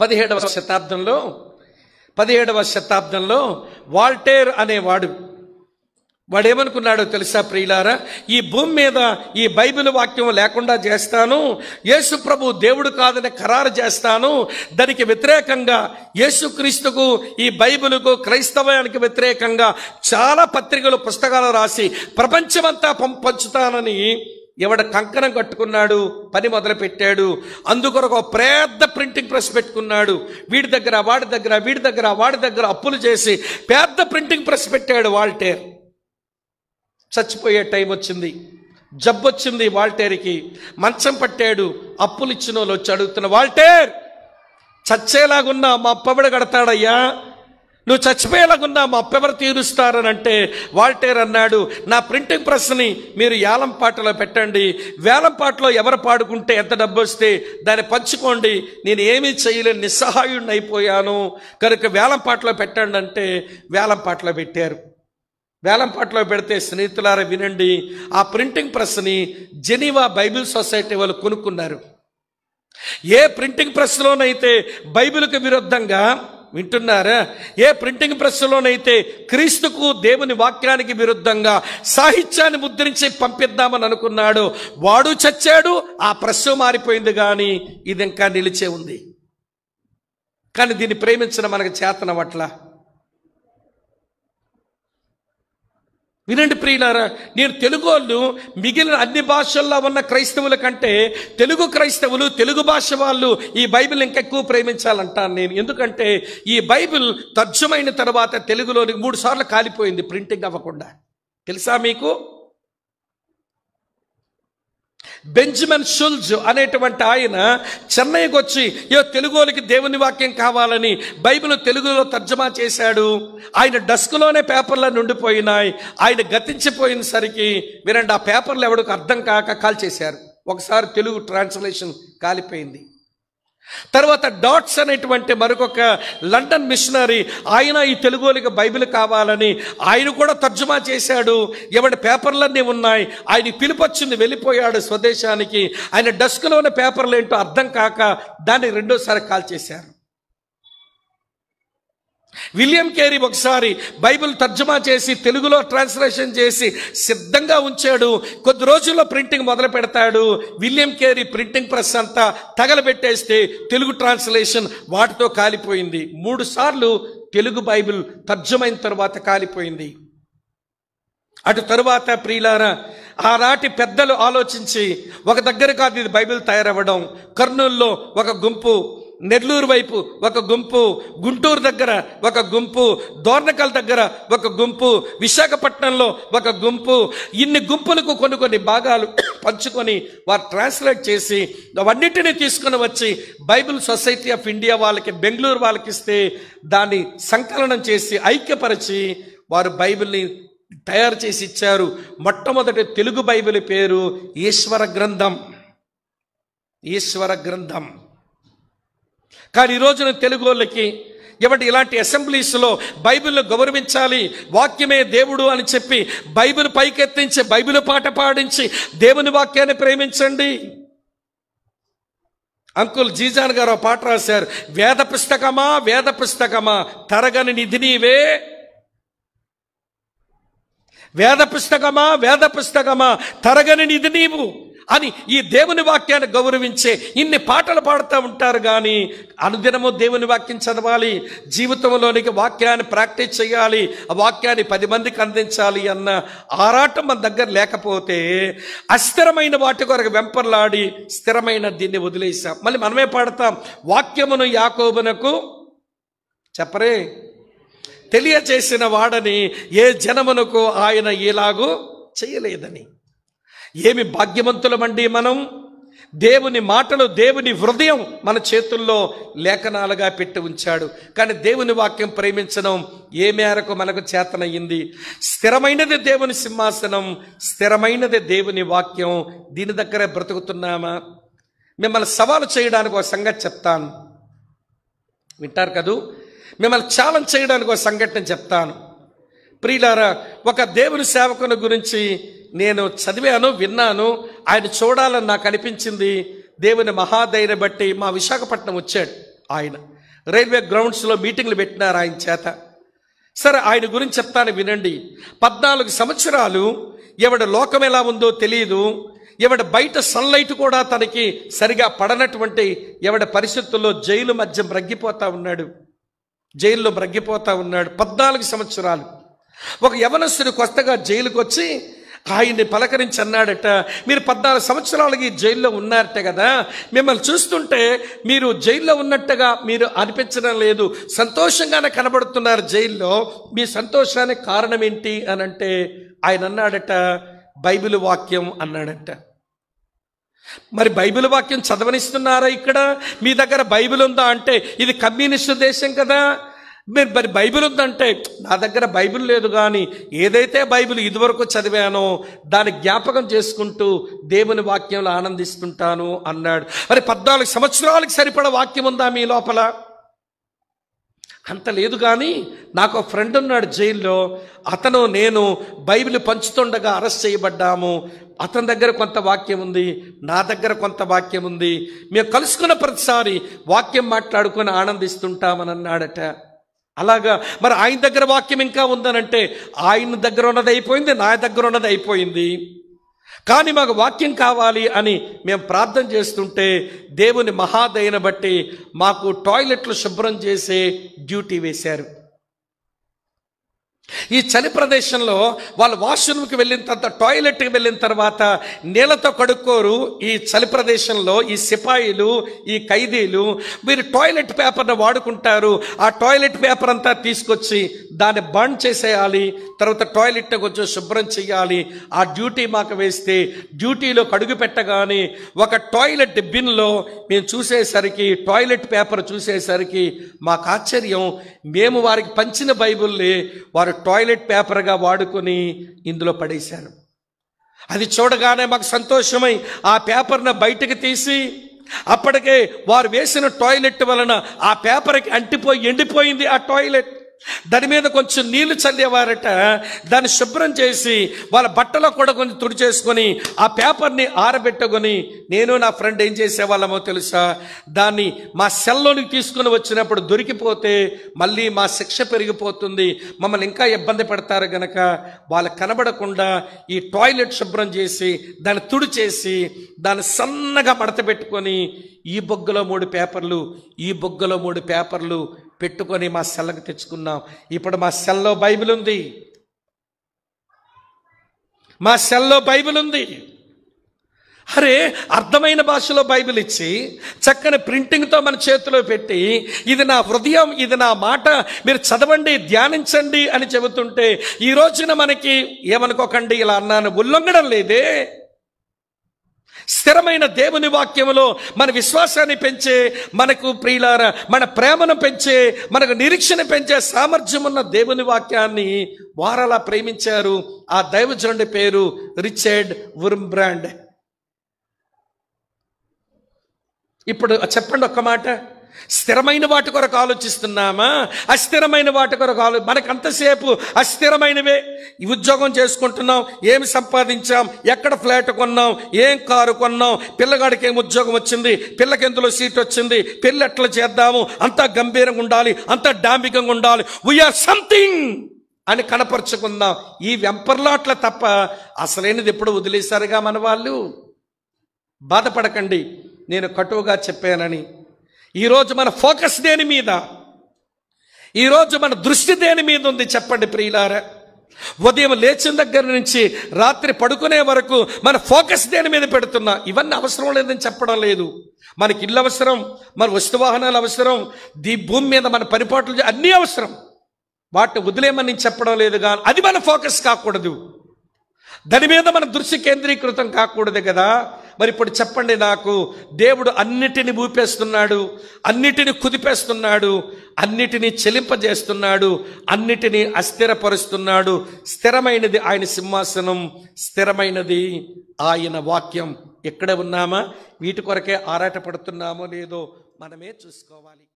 పదిహేడవ శతాబ్దంలో పదిహేడవ శతాబ్దంలో వాల్టేర్ అనేవాడు వాడేమనుకున్నాడో తెలుసా ప్రియులారా ఈ భూమి మీద ఈ బైబిల్ వాక్యం లేకుండా చేస్తాను యేసు ప్రభు దేవుడు కాదని ఖరారు చేస్తాను దానికి వ్యతిరేకంగా యేసుక్రీస్తుకు ఈ బైబిలుకు క్రైస్తవానికి వ్యతిరేకంగా చాలా పత్రికలు పుస్తకాలు రాసి ప్రపంచమంతా పంపంచుతానని ఎవడ కంకణం కట్టుకున్నాడు పని మొదలుపెట్టాడు అందుకొరకు ఒక పెద్ద ప్రింటింగ్ ప్రెస్ పెట్టుకున్నాడు వీడి దగ్గర వాడి దగ్గర వీడి దగ్గర వాడి దగ్గర అప్పులు చేసి పెద్ద ప్రింటింగ్ ప్రెస్ పెట్టాడు వాల్టేర్ చచ్చిపోయే టైం వచ్చింది జబ్బు వచ్చింది వాల్టేర్కి మంచం పట్టాడు అప్పులు ఇచ్చిన వాళ్ళు వచ్చి అడుగుతున్న వాల్టేర్ చచ్చేలాగున్నా మా అప్పబడి కడతాడయ్యా నువ్వు చచ్చిపోయేలాగున్నా మా అప్పెవరు తీరుస్తారని అంటే వాల్టేర్ అన్నాడు నా ప్రింటింగ్ ప్రెస్ని మీరు పాటలో పెట్టండి పాటలో ఎవరు పాడుకుంటే ఎంత డబ్బు వస్తే దాన్ని పంచుకోండి నేను ఏమీ చేయలేని నిస్సహాయుణ్ణి అయిపోయాను కనుక పాటలో పెట్టండి అంటే పాటలో పెట్టారు పాటలో పెడితే స్నేహితులారా వినండి ఆ ప్రింటింగ్ ప్రెస్ని జెనీవా బైబిల్ సొసైటీ వాళ్ళు కొనుక్కున్నారు ఏ ప్రింటింగ్ ప్రెస్లోనైతే బైబిల్కి విరుద్ధంగా వింటున్నారా ఏ ప్రింటింగ్ ప్రెస్లోనైతే క్రీస్తుకు దేవుని వాక్యానికి విరుద్ధంగా సాహిత్యాన్ని ముద్రించి పంపిద్దామని అనుకున్నాడు వాడు చచ్చాడు ఆ ప్రశ్న మారిపోయింది కానీ ఇది ఇంకా నిలిచే ఉంది కానీ దీన్ని ప్రేమించిన మనకు చేతనవట్లా వినండి ప్రియులారా నేను తెలుగు వాళ్ళు మిగిలిన అన్ని భాషల్లో ఉన్న క్రైస్తవుల కంటే తెలుగు క్రైస్తవులు తెలుగు భాష వాళ్ళు ఈ బైబిల్ ఇంకెక్కువ ప్రేమించాలంటాను నేను ఎందుకంటే ఈ బైబిల్ తర్జమైన తర్వాత తెలుగులోని మూడు సార్లు కాలిపోయింది ప్రింటింగ్ అవ్వకుండా తెలుసా మీకు బెంజమిన్ షుల్జ్ అనేటువంటి ఆయన చెన్నైకి వచ్చి ఏ తెలుగులోకి దేవుని వాక్యం కావాలని బైబిల్ తెలుగులో తర్జమా చేశాడు ఆయన డస్క్లోనే పేపర్లను నుండిపోయినాయి ఆయన గతించిపోయినసరికి వినండి ఆ పేపర్లు ఎవడికి అర్థం కాక కాల్ చేశారు ఒకసారి తెలుగు ట్రాన్స్లేషన్ కాలిపోయింది తర్వాత డాట్స్ అనేటువంటి మరొక లండన్ మిషనరీ ఆయన ఈ తెలుగులకి బైబిల్ కావాలని ఆయన కూడా తర్జుమా చేశాడు ఎవడి పేపర్లన్నీ ఉన్నాయి ఆయన పిలిపొచ్చింది వెళ్ళిపోయాడు స్వదేశానికి ఆయన డెస్క్లో ఉన్న పేపర్లు ఏంటో అర్థం కాక దాన్ని రెండోసారి కాల్ చేశారు విలియం కేరీ ఒకసారి బైబిల్ తర్జుమా చేసి తెలుగులో ట్రాన్స్లేషన్ చేసి సిద్ధంగా ఉంచాడు కొద్ది రోజుల్లో ప్రింటింగ్ మొదలు పెడతాడు విలియం కేరీ ప్రింటింగ్ ప్రెస్ అంతా తగలబెట్టేస్తే తెలుగు ట్రాన్స్లేషన్ వాటితో కాలిపోయింది మూడు సార్లు తెలుగు బైబిల్ తర్జమైన తర్వాత కాలిపోయింది అటు తరువాత ప్రియులారా ఆనాటి పెద్దలు ఆలోచించి ఒక దగ్గర కాదు ఇది బైబిల్ తయారవ్వడం కర్నూల్లో ఒక గుంపు నెల్లూరు వైపు ఒక గుంపు గుంటూరు దగ్గర ఒక గుంపు దోర్నకల్ దగ్గర ఒక గుంపు విశాఖపట్నంలో ఒక గుంపు ఇన్ని గుంపులకు కొన్ని కొన్ని భాగాలు పంచుకొని వారు ట్రాన్స్లేట్ చేసి అవన్నిటినీ తీసుకుని వచ్చి బైబిల్ సొసైటీ ఆఫ్ ఇండియా వాళ్ళకి బెంగళూరు వాళ్ళకి ఇస్తే దాన్ని సంకలనం చేసి ఐక్యపరిచి వారు బైబిల్ని తయారు చేసి ఇచ్చారు మొట్టమొదటి తెలుగు బైబిల్ పేరు ఈశ్వర గ్రంథం ఈశ్వర గ్రంథం కానీ ఈ రోజున తెలుగు వాళ్ళకి ఇవ్వండి ఇలాంటి అసెంబ్లీస్లో బైబిల్ను గౌరవించాలి వాక్యమే దేవుడు అని చెప్పి బైబిల్ పైకెత్తించి బైబిల్ పాట పాడించి దేవుని వాక్యాన్ని ప్రేమించండి అంకుల్ జీజాన్ గారు పాట రాశారు వేద పుస్తకమా వేద పుస్తకమా తరగని నిధి నీవే వేద పుస్తకమా వేద పుస్తకమా తరగని నిధి నీవు అని ఈ దేవుని వాక్యాన్ని గౌరవించే ఇన్ని పాటలు పాడుతూ ఉంటారు కానీ అనుదినము దేవుని వాక్యం చదవాలి జీవితంలోనికి వాక్యాన్ని ప్రాక్టీస్ చేయాలి ఆ వాక్యాన్ని పది మందికి అందించాలి అన్న ఆరాటం మన దగ్గర లేకపోతే అస్థిరమైన వాటి కొరకు వెంపర్లాడి స్థిరమైన దీన్ని వదిలేసాం మళ్ళీ మనమే పాడతాం వాక్యమును యాకోబునకు చెప్పరే తెలియచేసిన వాడని ఏ జనమునకు ఆయన ఇలాగూ చేయలేదని ఏమి భాగ్యవంతులమండి మనం దేవుని మాటలు దేవుని హృదయం మన చేతుల్లో లేఖనాలుగా పెట్టి ఉంచాడు కానీ దేవుని వాక్యం ప్రేమించడం ఏ మేరకు మనకు చేతనయ్యింది స్థిరమైనది దేవుని సింహాసనం స్థిరమైనది దేవుని వాక్యం దీని దగ్గరే బ్రతుకుతున్నామా మిమ్మల్ని సవాలు చేయడానికి ఒక సంగతి చెప్తాను వింటారు కదూ మిమ్మల్ని ఛాలెంజ్ చేయడానికి ఒక సంఘటన చెప్తాను ప్రియులారా ఒక దేవుని సేవకుని గురించి నేను చదివాను విన్నాను ఆయన చూడాలని నాకు అనిపించింది దేవుని మహాధైర్య బట్టి మా విశాఖపట్నం వచ్చాడు ఆయన రైల్వే గ్రౌండ్స్లో మీటింగ్లు పెట్టినారు ఆయన చేత సరే ఆయన గురించి చెప్తాను వినండి పద్నాలుగు సంవత్సరాలు ఎవడ లోకం ఎలా ఉందో తెలియదు ఎవడ బయట సన్లైట్ కూడా తనకి సరిగా పడనటువంటి ఎవడ పరిస్థితుల్లో జైలు మధ్య మ్రగ్గిపోతా ఉన్నాడు జైల్లో మ్రగ్గిపోతా ఉన్నాడు పద్నాలుగు సంవత్సరాలు ఒక యవనస్తుడు కొత్తగా జైలుకు వచ్చి ఆయన్ని పలకరించి అన్నాడట మీరు పద్నాలుగు సంవత్సరాలకి జైల్లో ఉన్నారట కదా మిమ్మల్ని చూస్తుంటే మీరు జైల్లో ఉన్నట్టుగా మీరు అనిపించడం లేదు సంతోషంగానే కనబడుతున్నారు జైల్లో మీ సంతోషానికి కారణం ఏంటి అని అంటే ఆయన అన్నాడట బైబిల్ వాక్యం అన్నాడట మరి బైబిల్ వాక్యం చదవనిస్తున్నారా ఇక్కడ మీ దగ్గర బైబిల్ ఉందా అంటే ఇది కమ్యూనిస్టు దేశం కదా మేము మరి బైబిల్ ఉందంటే నా దగ్గర బైబిల్ లేదు కానీ ఏదైతే బైబిల్ ఇదివరకు చదివానో దాన్ని జ్ఞాపకం చేసుకుంటూ దేవుని వాక్యంలో ఆనందిస్తుంటాను అన్నాడు మరి పద్నాలుగు సంవత్సరాలకు సరిపడ వాక్యం ఉందా మీ లోపల అంత లేదు కానీ నాకు ఫ్రెండ్ ఉన్నాడు జైల్లో అతను నేను బైబిల్ పంచుతుండగా అరెస్ట్ చేయబడ్డాము అతని దగ్గర కొంత వాక్యం ఉంది నా దగ్గర కొంత వాక్యం ఉంది మేము కలుసుకున్న ప్రతిసారి వాక్యం మాట్లాడుకొని ఆనందిస్తుంటామని అన్నాడట అలాగా మరి ఆయన దగ్గర వాక్యం ఇంకా ఉందనంటే ఆయన దగ్గర ఉన్నది అయిపోయింది నా దగ్గర ఉన్నది అయిపోయింది కానీ మాకు వాక్యం కావాలి అని మేము ప్రార్థన చేస్తుంటే దేవుని మహాదయన బట్టి మాకు టాయిలెట్లు శుభ్రం చేసే డ్యూటీ వేశారు ఈ చలి ప్రదేశంలో వాళ్ళు వాష్రూమ్కి వెళ్ళిన తర్వాత టాయిలెట్కి వెళ్ళిన తర్వాత నీళ్ళతో కడుక్కోరు ఈ చలి ప్రదేశంలో ఈ సిపాయిలు ఈ ఖైదీలు వీరు టాయిలెట్ పేపర్ను వాడుకుంటారు ఆ టాయిలెట్ పేపర్ అంతా తీసుకొచ్చి దాన్ని బండ్ చేసేయాలి తర్వాత టాయిలెట్ కొంచెం శుభ్రం చేయాలి ఆ డ్యూటీ మాకు వేస్తే డ్యూటీలో కడుగు పెట్టగానే ఒక టాయిలెట్ బిన్లో మేము చూసేసరికి టాయిలెట్ పేపర్ చూసేసరికి మాకు ఆశ్చర్యం మేము వారికి పంచిన బైబుల్ని వారు టాయిలెట్ పేపర్గా వాడుకొని ఇందులో పడేశారు అది చూడగానే మాకు సంతోషమై ఆ పేపర్ను బయటకు తీసి అప్పటికే వారు వేసిన టాయిలెట్ వలన ఆ పేపర్కి అంటిపోయి ఎండిపోయింది ఆ టాయిలెట్ దాని మీద కొంచెం నీళ్లు చల్లేవారట దాన్ని శుభ్రం చేసి వాళ్ళ బట్టలో కూడా కొంచెం తుడి చేసుకొని ఆ పేపర్ని ఆరబెట్టుకొని నేను నా ఫ్రెండ్ ఏం చేసేవాళ్ళమో తెలుసా దాన్ని మా సెల్లోనికి తీసుకుని వచ్చినప్పుడు దొరికిపోతే మళ్ళీ మా శిక్ష పెరిగిపోతుంది మమ్మల్ని ఇంకా ఇబ్బంది పెడతారు గనక వాళ్ళు కనబడకుండా ఈ టాయిలెట్ శుభ్రం చేసి దాన్ని తుడి చేసి దాన్ని సన్నగా మడత పెట్టుకొని ఈ బొగ్గలో మూడు పేపర్లు ఈ బొగ్గలో మూడు పేపర్లు పెట్టుకొని మా సెల్లకు తెచ్చుకున్నాం ఇప్పుడు మా సెల్లో బైబిల్ ఉంది మా సెల్లో బైబిల్ ఉంది అరే అర్థమైన భాషలో బైబిల్ ఇచ్చి చక్కని ప్రింటింగ్తో మన చేతిలో పెట్టి ఇది నా హృదయం ఇది నా మాట మీరు చదవండి ధ్యానించండి అని చెబుతుంటే ఈ రోజున మనకి ఏమనుకోకండి ఇలా అన్నాను ఉల్లొంగడం లేదే స్థిరమైన దేవుని వాక్యములో మన విశ్వాసాన్ని పెంచే మనకు ప్రియులార మన ప్రేమను పెంచే మనకు నిరీక్షణ పెంచే సామర్థ్యం ఉన్న దేవుని వాక్యాన్ని వారలా ప్రేమించారు ఆ దైవజనుడి పేరు రిచర్డ్ వుర్మ్బ్రాండ్ ఇప్పుడు చెప్పండి ఒక్క మాట స్థిరమైన వాటి కొరకు ఆలోచిస్తున్నామా అస్థిరమైన వాటి కొరకు ఆలో మనకంతసేపు అస్థిరమైనవే ఉద్యోగం చేసుకుంటున్నాం ఏమి సంపాదించాం ఎక్కడ ఫ్లాట్ కొన్నాం ఏం కారు కొన్నాం పిల్లగాడికి ఏం ఉద్యోగం వచ్చింది పిల్లకి ఎందులో సీట్ వచ్చింది పిల్ల ఎట్లా చేద్దాము అంతా గంభీరంగా ఉండాలి అంత డాంబికంగా ఉండాలి వీఆర్ సంథింగ్ అని కనపరుచుకుందాం ఈ వెంపర్లాట్ల తప్ప అసలైనది ఎప్పుడు వదిలేశారుగా మన వాళ్ళు బాధపడకండి నేను కటువుగా చెప్పానని ఈరోజు మన ఫోకస్ దేని మీద ఈరోజు మన దృష్టి దేని మీద ఉంది చెప్పండి ప్రియులారా ఉదయం లేచిన దగ్గర నుంచి రాత్రి పడుకునే వరకు మన ఫోకస్ దేని మీద పెడుతున్నా ఇవన్నీ అవసరం లేదని చెప్పడం లేదు మనకి ఇల్లు అవసరం మన వస్తు వాహనాలు అవసరం దీ భూమి మీద మన పరిపాట్లు అన్నీ అవసరం వాటిని వదిలేమని నేను చెప్పడం లేదు కానీ అది మన ఫోకస్ కాకూడదు దాని మీద మన దృష్టి కేంద్రీకృతం కాకూడదు కదా మరి ఇప్పుడు చెప్పండి నాకు దేవుడు అన్నిటిని ఊపేస్తున్నాడు అన్నిటిని కుదిపేస్తున్నాడు అన్నిటినీ చెలింపజేస్తున్నాడు అన్నిటిని అస్థిరపరుస్తున్నాడు స్థిరమైనది ఆయన సింహాసనం స్థిరమైనది ఆయన వాక్యం ఎక్కడ ఉన్నామా వీటి కొరకే ఆరాటపడుతున్నామో లేదో మనమే చూసుకోవాలి